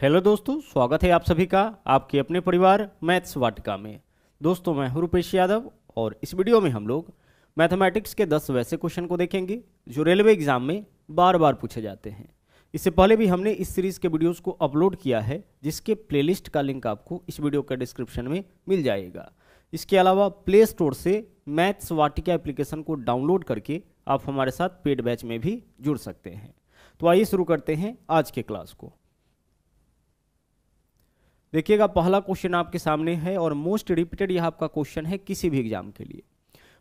hello दोस्तों स्वागत है आप सभी का आपके अपने परिवार मैथ्स वाटिका में दोस्तों मैं हूं रूपेश यादव और इस वीडियो में हम लोग मैथमेटिक्स के 10 वैसे क्वेश्चन को देखेंगे जो रेलवे एग्जाम में बार बार पूछे जाते हैं इससे पहले भी हमने इस सीरीज़ के वीडियोस को अपलोड किया है जिसके प्ले का लिंक आपको इस वीडियो के डिस्क्रिप्शन में मिल जाएगा इसके अलावा प्ले स्टोर से मैथ्स वाटिका एप्लीकेशन को डाउनलोड करके आप हमारे साथ पेड बैच में भी जुड़ सकते हैं तो आइए शुरू करते हैं आज के क्लास को देखिएगा पहला क्वेश्चन आपके सामने है और मोस्ट रिपीटेड यह आपका क्वेश्चन है किसी भी एग्जाम के लिए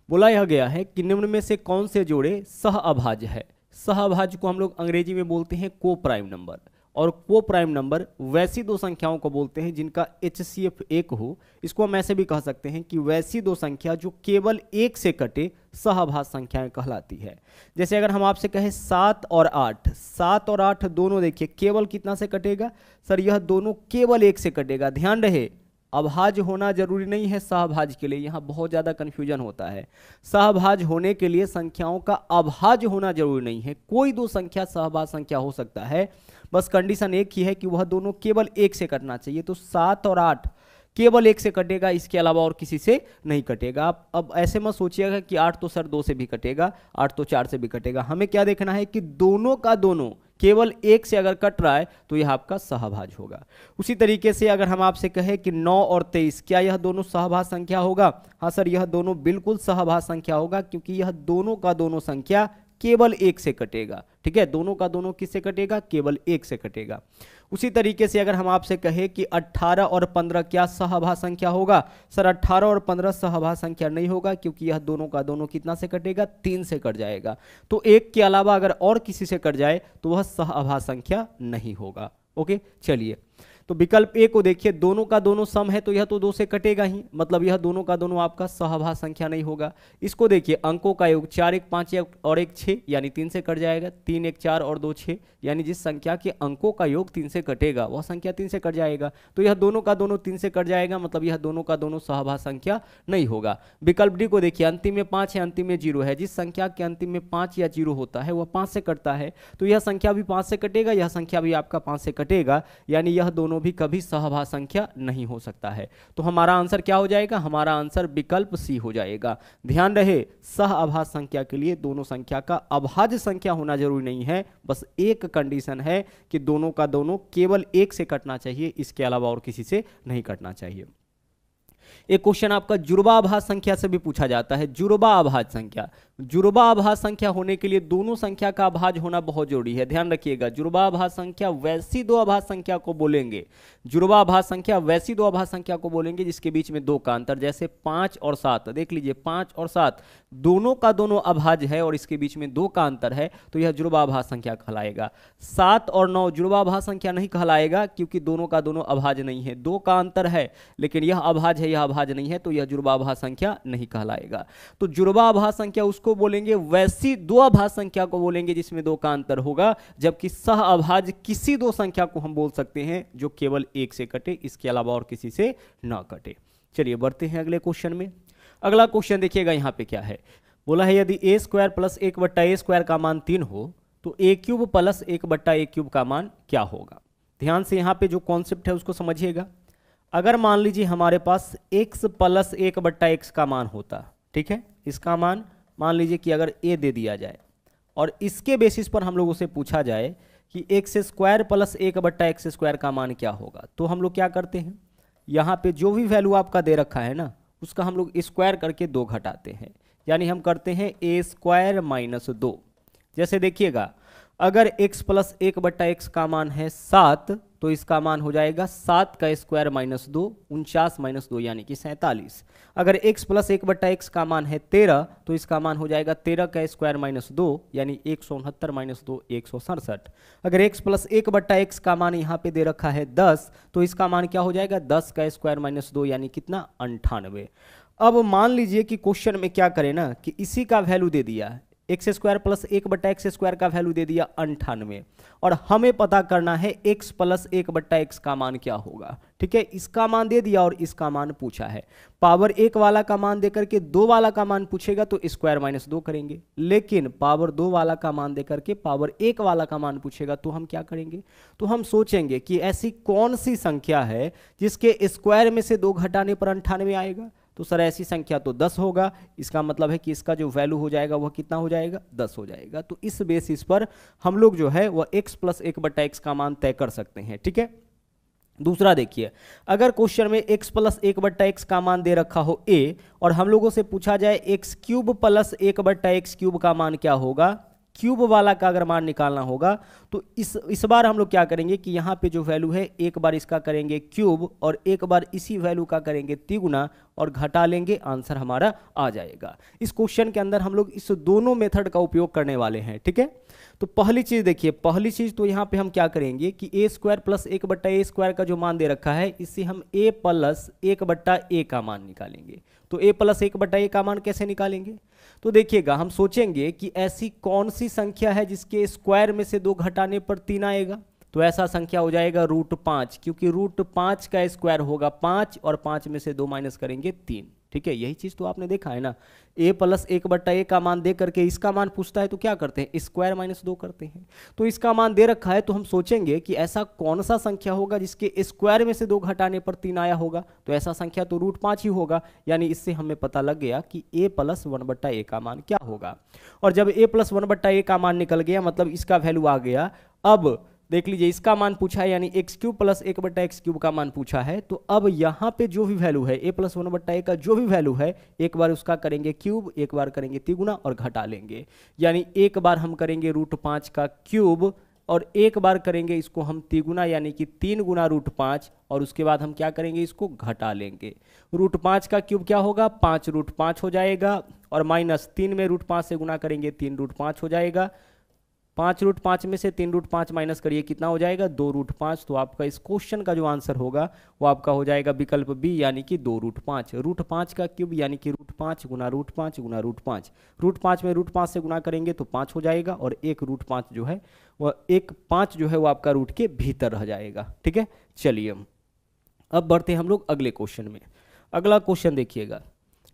बोला यह गया है कि निम्न में से कौन से जोड़े सह अभाज्य है सह अभाज्य को हम लोग अंग्रेजी में बोलते हैं को प्राइम नंबर और को प्राइम नंबर वैसी दो संख्याओं को बोलते हैं जिनका एच सी एफ एक हो इसको हम ऐसे भी कह सकते हैं कि वैसी दो संख्या जो केवल एक से कटे सहभाज संख्याएं कहलाती है जैसे अगर हम आपसे कहें सात और आठ सात और आठ दोनों देखिए केवल कितना से कटेगा सर यह दोनों केवल एक से कटेगा ध्यान रहे अभाज होना जरूरी नहीं है सहभाज के लिए यहाँ बहुत ज़्यादा कन्फ्यूजन होता है सहभाज होने के लिए संख्याओं का अभाज होना जरूरी नहीं है कोई दो संख्या सहभाज संख्या हो सकता है बस कंडीशन एक ही है कि वह दोनों केवल एक से कटना चाहिए तो सात और आठ केवल एक से कटेगा इसके अलावा और किसी से नहीं कटेगा आप अब ऐसे मत सोचिएगा कि आठ तो सर दो से भी कटेगा आठ तो चार से भी कटेगा हमें क्या देखना है कि दोनों का दोनों केवल एक से अगर कट रहा है तो यह आपका सहभाज होगा उसी तरीके से अगर हम आपसे कहें कि 9 और 23 क्या यह दोनों सहभाज संख्या होगा हाँ सर यह दोनों बिल्कुल सहभाज संख्या होगा क्योंकि यह दोनों का दोनों संख्या केवल एक से कटेगा ठीक है दोनों का दोनों किससे कटेगा केवल एक से कटेगा उसी तरीके से अगर हम आपसे कहें कि 18 और 15 क्या सहभा संख्या होगा सर 18 और 15 सहभा संख्या नहीं होगा क्योंकि यह दोनों का दोनों कितना से कटेगा तीन से कट जाएगा तो एक के अलावा अगर और किसी से कट जाए तो वह सहभा संख्या नहीं होगा ओके चलिए तो विकल्प ए को देखिए दोनों का दोनों सम है तो यह तो दो से कटेगा ही मतलब यह दोनों का दोनों आपका सहभा संख्या नहीं होगा इसको देखिए अंकों का योग चार एक पाँच एक और एक छः यानी तीन से कट जाएगा तीन एक चार और दो छः यानी जिस संख्या के अंकों का योग तीन से कटेगा वह संख्या तीन से कट जाएगा तो यह दोनों का दोनों तीन से कट जाएगा मतलब यह दोनों का दोनों सहभा संख्या नहीं होगा विकल्प डी को देखिए अंतिम में पाँच है अंतिम में जीरो है जिस संख्या के अंतिम में पाँच या जीरो होता है वह पाँच से कटता है तो यह संख्या भी पाँच से कटेगा यह संख्या भी आपका पाँच से कटेगा यानी यह दोनों दोनों भी कभी सहभा संख्या नहीं हो सकता है तो हमारा आंसर क्या हो जाएगा हमारा आंसर विकल्प सी हो जाएगा ध्यान रहे सह अभा संख्या के लिए दोनों संख्या का अभाज्य संख्या होना जरूरी नहीं है बस एक कंडीशन है कि दोनों का दोनों केवल एक से कटना चाहिए इसके अलावा और किसी से नहीं कटना चाहिए एक क्वेश्चन आपका जुड़वा आभाज संख्या से भी पूछा जाता है जुड़वा आभाज संख्या जुड़वा आभाज संख्या होने के लिए दोनों संख्या का आभाज होना बहुत जरूरी है ध्यान रखिएगा जुड़वा आभाज संख्या वैसी दो आभाज संख्या को बोलेंगे जुड़वा आभाज संख्या वैसी दो आभाज संख्या को बोलेंगे जिसके बीच में दो का अंतर जैसे पांच और सात देख लीजिए पांच और सात दोनों का दोनों अभाज है और इसके बीच में दो का अंतर है तो यह जुड़वा जुर्बाभास संख्या कहलाएगा सात और नौ जुड़वा जुर्बाभास संख्या नहीं कहलाएगा क्योंकि दोनों का दोनों अभाज नहीं है दो का अंतर है लेकिन यह अभाज है यह जुड़वाभाज नहीं है तो यह जुर्माभा संख्या नहीं कहलाएगा तो जुर्माभा संख्या उसको बोलेंगे वैसी दो अभाज संख्या को बोलेंगे जिसमें दो का अंतर होगा जबकि सह अभाज किसी दो संख्या को हम बोल सकते हैं जो केवल एक से कटे इसके अलावा और किसी से ना कटे चलिए बढ़ते हैं अगले क्वेश्चन में अगला क्वेश्चन देखिएगा यहाँ पे क्या है बोला है यदि ए स्क्वायर प्लस एक बट्टा ए स्क्वायर का मान तीन हो तो ए क्यूब प्लस एक बट्टा ए क्यूब का मान क्या होगा ध्यान से यहाँ पे जो कॉन्सेप्ट है उसको समझिएगा अगर मान लीजिए हमारे पास x प्लस एक बट्टा एक्स का मान होता ठीक है इसका मान मान लीजिए कि अगर a दे दिया जाए और इसके बेसिस पर हम लोगों से पूछा जाए कि एक्स स्क्वायर प्लस एक बट्टा एक्स स्क्वायर का मान क्या होगा तो हम लोग क्या करते हैं यहाँ पे जो भी वैल्यू आपका दे रखा है ना उसका हम लोग स्क्वायर करके दो घटाते हैं यानी हम करते हैं ए स्क्वायर माइनस दो जैसे देखिएगा अगर x प्लस एक बट्टा एक्स का मान है सात तो इसका मान हो जाएगा सात का स्क्वायर माइनस दो उनचास माइनस दो यानी कि सैंतालीस अगर x प्लस एक बट्टा एक्स का मान है तेरह तो इसका मान हो जाएगा तेरह का स्क्वायर माइनस दो यानी एक सौ उनहत्तर माइनस दो एक सौ सड़सठ अगर x प्लस एक बट्टा एक्स का मान यहाँ पे दे रखा है दस तो इसका मान क्या हो जाएगा दस का स्क्वायर माइनस दो यानी कितना अंठानवे अब मान लीजिए कि क्वेश्चन में क्या करें ना कि इसी का वैल्यू दे दिया एक्स स्क्वायर प्लस एक बट्टा एक्स स्क्वायर का वैल्यू दे दिया अंठानवे और हमें पता करना है एक्स प्लस एक बट्टा एक्स का मान क्या होगा ठीक है इसका मान दे दिया और इसका मान पूछा है पावर एक वाला का मान देकर के दो वाला का मान पूछेगा तो स्क्वायर माइनस दो करेंगे लेकिन पावर दो वाला का मान देकर के पावर एक वाला का मान पूछेगा तो हम क्या करेंगे तो हम सोचेंगे कि ऐसी कौन सी संख्या है जिसके स्क्वायर में से दो घटाने पर अंठानवे आएगा तो सर ऐसी संख्या तो दस होगा इसका मतलब है कि इसका जो वैल्यू हो जाएगा वह कितना हो जाएगा दस हो जाएगा तो इस बेसिस पर हम लोग जो है वह एक्स प्लस एक बट्टा एक्स का मान तय कर सकते हैं ठीक है दूसरा देखिए अगर क्वेश्चन में x प्लस एक बट्टा एक्स का मान दे रखा हो a और हम लोगों से पूछा जाए एक्स क्यूब प्लस एक बट्टा एक्स क्यूब का मान क्या होगा क्यूब वाला का अगर मान निकालना होगा तो इस इस बार हम लोग क्या करेंगे कि यहाँ पे जो वैल्यू है एक बार इसका करेंगे क्यूब और एक बार इसी वैल्यू का करेंगे तिगुना और घटा लेंगे आंसर हमारा आ जाएगा इस क्वेश्चन के अंदर हम लोग इस दोनों मेथड का उपयोग करने वाले हैं ठीक है तो पहली चीज़ देखिए पहली चीज़ तो यहाँ पे हम क्या करेंगे कि ए स्क्वायर प्लस एक बट्टा ए स्क्वायर का जो मान दे रखा है इससे हम ए प्लस एक बट्टा ए का मान निकालेंगे तो ए प्लस एक बट्टा ए का मान कैसे निकालेंगे तो देखिएगा हम सोचेंगे कि ऐसी कौन सी संख्या है जिसके स्क्वायर में से दो घटाने पर तीन आएगा तो ऐसा संख्या हो जाएगा रूट पांच क्योंकि रूट पांच का स्क्वायर होगा पांच और पांच में से दो माइनस करेंगे तीन ठीक है यही चीज़ तो आपने देखा है ना ए प्लस एक बट्टा ए का मान दे करके इसका मान पूछता है तो क्या करते हैं स्क्वायर माइनस दो करते हैं तो इसका मान दे रखा है तो हम सोचेंगे कि ऐसा कौन सा संख्या होगा जिसके स्क्वायर में से दो घटाने पर तीन आया होगा तो ऐसा संख्या तो रूट पांच ही होगा यानी इससे हमें पता लग गया कि ए प्लस वन बट्टा ए का मान क्या होगा और जब ए प्लस वन बट्टा ए का मान निकल गया मतलब इसका वैल्यू आ गया अब देख लीजिए इसका मान पूछा है यानी एक्स क्यूब प्लस एक बट्टा एक्स क्यूब का मान पूछा है तो अब यहाँ पे जो भी वैल्यू है ए प्लस वन बट्टा ए का जो भी वैल्यू है एक बार उसका करेंगे क्यूब एक बार करेंगे तिगुना और घटा लेंगे यानी एक बार हम करेंगे रूट पाँच का क्यूब और एक बार करेंगे इसको हम तिगुना यानी कि तीन गुना रूट पाँच और उसके बाद हम क्या करेंगे इसको घटा लेंगे रूट पाँच का क्यूब क्या होगा पाँच रूट पाँच हो जाएगा और माइनस तीन में रूट पाँच से गुना करेंगे तीन रूट पाँच हो जाएगा पाँच रूट पाँच में से तीन रूट पाँच माइनस करिए कितना हो जाएगा दो रूट पाँच तो आपका इस क्वेश्चन का जो आंसर होगा वो आपका हो जाएगा विकल्प बी यानी कि दो रूट पाँच रूट पाँच का क्यूब यानी कि रूट पाँच गुना रूट पाँच गुना रूट पाँच रूट पाँच में रूट पाँच से गुना करेंगे तो पाँच हो जाएगा और एक रूट पाँच जो है वह एक पाँच जो है वो आपका रूट के भीतर रह जाएगा ठीक है चलिए अब बढ़ते हैं हम लोग अगले क्वेश्चन में अगला क्वेश्चन देखिएगा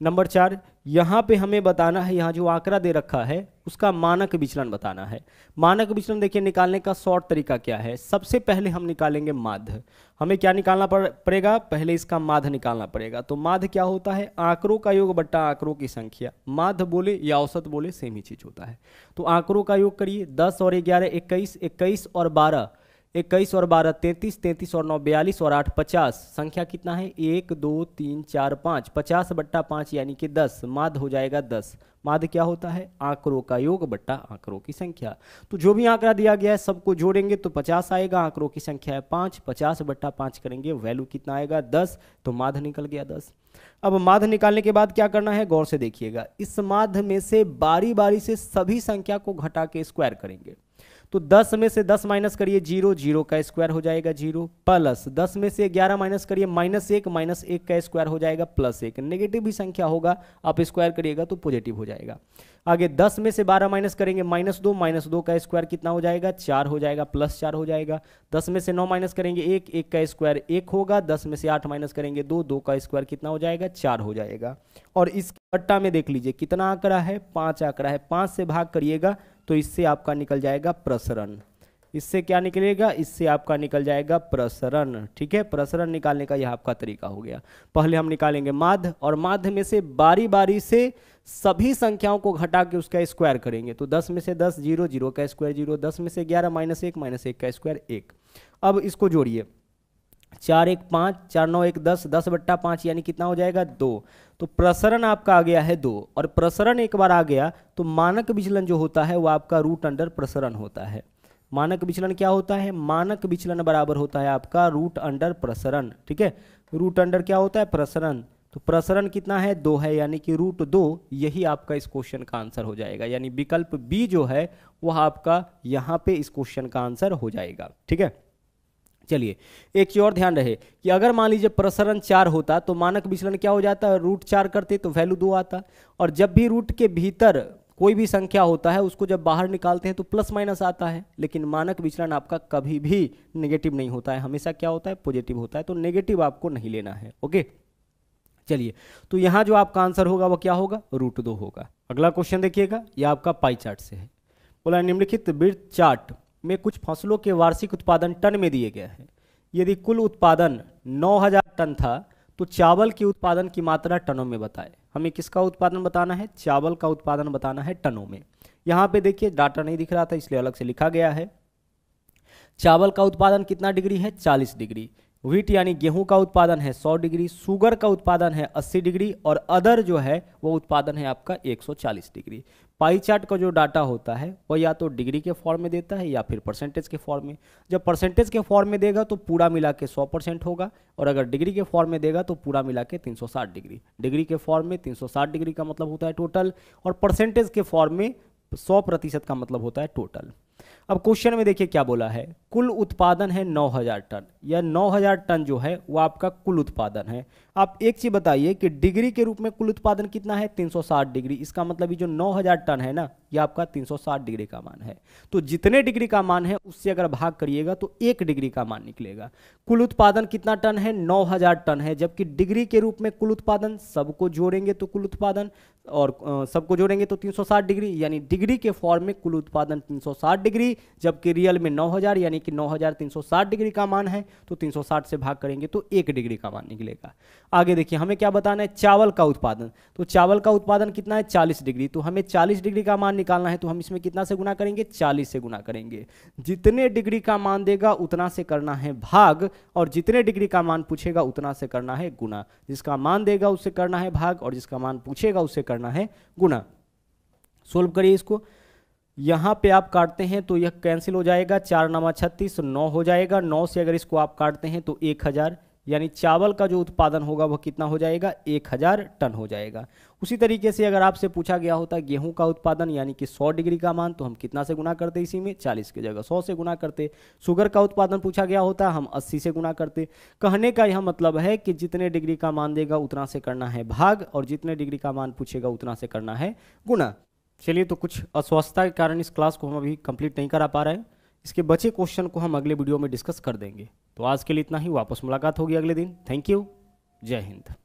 नंबर चार यहाँ पे हमें बताना है यहाँ जो आंकड़ा दे रखा है उसका मानक विचलन बताना है मानक विचलन देखिए निकालने का शॉर्ट तरीका क्या है सबसे पहले हम निकालेंगे माध्य हमें क्या निकालना पड़ेगा पहले इसका माध्य निकालना पड़ेगा तो माध्य क्या होता है आंकड़ों का योग बट्टा आंकड़ों की संख्या माध्य बोले या औसत बोले सेम ही चीज़ होता है तो आंकड़ों का योग करिए दस और ग्यारह इक्कीस इक्कीस और बारह इक्कीस और बारह तैंतीस तैंतीस और नौ बयालीस और आठ पचास संख्या कितना है एक दो तीन चार पाँच पचास बट्टा पाँच यानी कि दस माध हो जाएगा दस माध क्या होता है आंकड़ों का योग बट्टा आंकड़ों की संख्या तो जो भी आंकड़ा दिया गया है सबको जोड़ेंगे तो पचास आएगा आंकड़ों की संख्या है पाँच पचास बट्टा पाँच करेंगे वैल्यू कितना आएगा दस तो माध निकल गया दस अब माध निकालने के बाद क्या करना है गौर से देखिएगा इस माध में से बारी बारी से सभी संख्या को घटा के स्क्वायर करेंगे तो 10 में से 10 माइनस करिए जीरो जीरो का स्क्वायर हो जाएगा जीरो प्लस 10 में से 11 माइनस करिए माइनस एक माइनस एक का स्क्वायर हो जाएगा प्लस एक नेगेटिव भी संख्या होगा आप स्क्वायर करिएगा तो पॉजिटिव हो जाएगा आगे 10 में से 12 माइनस करेंगे माइनस दो माइनस दो का स्क्वायर कितना हो जाएगा चार हो जाएगा प्लस चार हो जाएगा 10 में से 9 माइनस करेंगे एक एक का स्क्वायर एक होगा 10 में से 8 माइनस करेंगे दो दो का स्क्वायर कितना हो जाएगा चार हो जाएगा और इस पट्टा में देख लीजिए कितना आंकड़ा है पांच आंकड़ा है पांच से भाग करिएगा तो इससे आपका निकल जाएगा प्रसरण इससे क्या निकलेगा इससे आपका निकल जाएगा प्रसरण ठीक है प्रसरण निकालने का यह आपका तरीका हो गया पहले हम निकालेंगे माध्य और माध्य में से बारी बारी से सभी संख्याओं को घटा के उसका स्क्वायर करेंगे तो 10 में से 10 जीरो जीरो का स्क्वायर जीरो 10 में से 11 माइनस एक माइनस एक का स्क्वायर एक अब इसको जोड़िए चार एक पाँच चार नौ एक दस दस बट्टा पाँच यानी कितना हो जाएगा दो तो प्रसरण आपका आ गया है दो और प्रसरण एक बार आ गया तो मानक विचलन जो होता है वह आपका रूट अंडर प्रसरण होता है मानक विचलन क्या होता है मानक विचलन बराबर होता है आपका रूट अंडर प्रसरण ठीक है रूट अंडर क्या होता है प्रसरण तो प्रसरण कितना है दो है यानी कि रूट दो यही आपका इस क्वेश्चन का आंसर हो जाएगा यानी विकल्प बी जो है वह आपका यहाँ पे इस क्वेश्चन का आंसर हो जाएगा ठीक है चलिए एक चीज और ध्यान रहे कि अगर मान लीजिए प्रसरण चार होता तो मानक विचलन क्या हो जाता है रूट चार करते तो वैल्यू दो आता और जब भी रूट के भीतर कोई भी संख्या होता है उसको जब बाहर निकालते हैं तो प्लस माइनस आता है लेकिन मानक विचलन आपका कभी भी नेगेटिव नहीं होता है हमेशा क्या होता है पॉजिटिव होता है तो नेगेटिव आपको नहीं लेना है ओके चलिए तो यहाँ जो आपका आंसर होगा वह क्या होगा रूट दो होगा अगला क्वेश्चन देखिएगा यह आपका पाई चार्ट से है बोला निम्नलिखित वृत्त चार्ट में कुछ फसलों के वार्षिक उत्पादन टन में दिए गए हैं यदि कुल उत्पादन 9000 टन था तो चावल के उत्पादन की मात्रा टनों में बताए हमें किसका उत्पादन बताना है चावल का उत्पादन बताना है टनों में यहाँ पे देखिए डाटा नहीं दिख रहा था इसलिए अलग से लिखा गया है चावल का उत्पादन कितना डिग्री है 40 डिग्री व्हीट यानी गेहूं का उत्पादन है 100 डिग्री शुगर का उत्पादन है 80 डिग्री और अदर जो है वो उत्पादन है आपका 140 डिग्री पाई चार्ट का जो डाटा होता है वह या तो डिग्री के फॉर्म में देता है या फिर परसेंटेज के फॉर्म में जब परसेंटेज के फॉर्म में देगा तो पूरा मिला के सौ परसेंट होगा और अगर डिग्री के फॉर्म में देगा तो पूरा मिला के तीन सौ साठ डिग्री डिग्री के फॉर्म में तीन सौ साठ डिग्री का मतलब होता है टोटल और परसेंटेज के फॉर्म में सौ प्रतिशत का मतलब होता है टोटल अब क्वेश्चन में देखिए क्या बोला है कुल उत्पादन है 9000 टन या 9000 टन जो है वो आपका कुल उत्पादन है आप एक चीज़ बताइए कि डिग्री के रूप में कुल उत्पादन कितना है 360 डिग्री इसका मतलब ये जो 9000 टन है ना ये आपका 360 डिग्री का मान है तो जितने डिग्री का मान है उससे अगर भाग करिएगा तो एक डिग्री का मान निकलेगा कुल उत्पादन कितना टन है नौ टन है जबकि डिग्री के रूप में कुल उत्पादन सबको जोड़ेंगे तो कुल उत्पादन और सबको जोड़ेंगे तो 360 डिग्री यानी डिग्री के फॉर्म में कुल उत्पादन 360 डिग्री जबकि रियल में 9000 यानी कि 9360 डिग्री का मान है तो 360 से भाग करेंगे तो एक डिग्री का मान निकलेगा आगे देखिए हमें क्या बताना है चावल का उत्पादन तो चावल का उत्पादन कितना है चालीस डिग्री तो हमें चालीस डिग्री का मान निकालना है तो हम इसमें कितना से गुना करेंगे चालीस से गुना करेंगे जितने डिग्री का मान देगा उतना से करना है भाग और जितने डिग्री का मान पूछेगा उतना से करना है गुना जिसका मान देगा उससे करना है भाग और जिसका मान पूछेगा उससे करना है गुना सोल्व करिए इसको यहाँ पे आप काटते हैं तो यह कैंसिल हो जाएगा चार नामा छत्तीस नौ हो जाएगा नौ से अगर इसको आप काटते हैं तो एक हज़ार यानी चावल का जो उत्पादन होगा वह कितना हो जाएगा एक हज़ार टन हो जाएगा उसी तरीके से अगर आपसे पूछा गया होता गेहूं का उत्पादन यानी कि 100 डिग्री का मान तो हम कितना से गुना करते इसी में 40 की जगह 100 से गुना करते शुगर का उत्पादन पूछा गया होता हम 80 से गुना करते कहने का यह मतलब है कि जितने डिग्री का मान देगा उतना से करना है भाग और जितने डिग्री का मान पूछेगा उतना से करना है गुना चलिए तो कुछ अस्वस्थता के कारण इस क्लास को हम अभी कंप्लीट नहीं करा पा रहे हैं इसके बचे क्वेश्चन को हम अगले वीडियो में डिस्कस कर देंगे तो आज के लिए इतना ही वापस मुलाकात होगी अगले दिन थैंक यू जय हिंद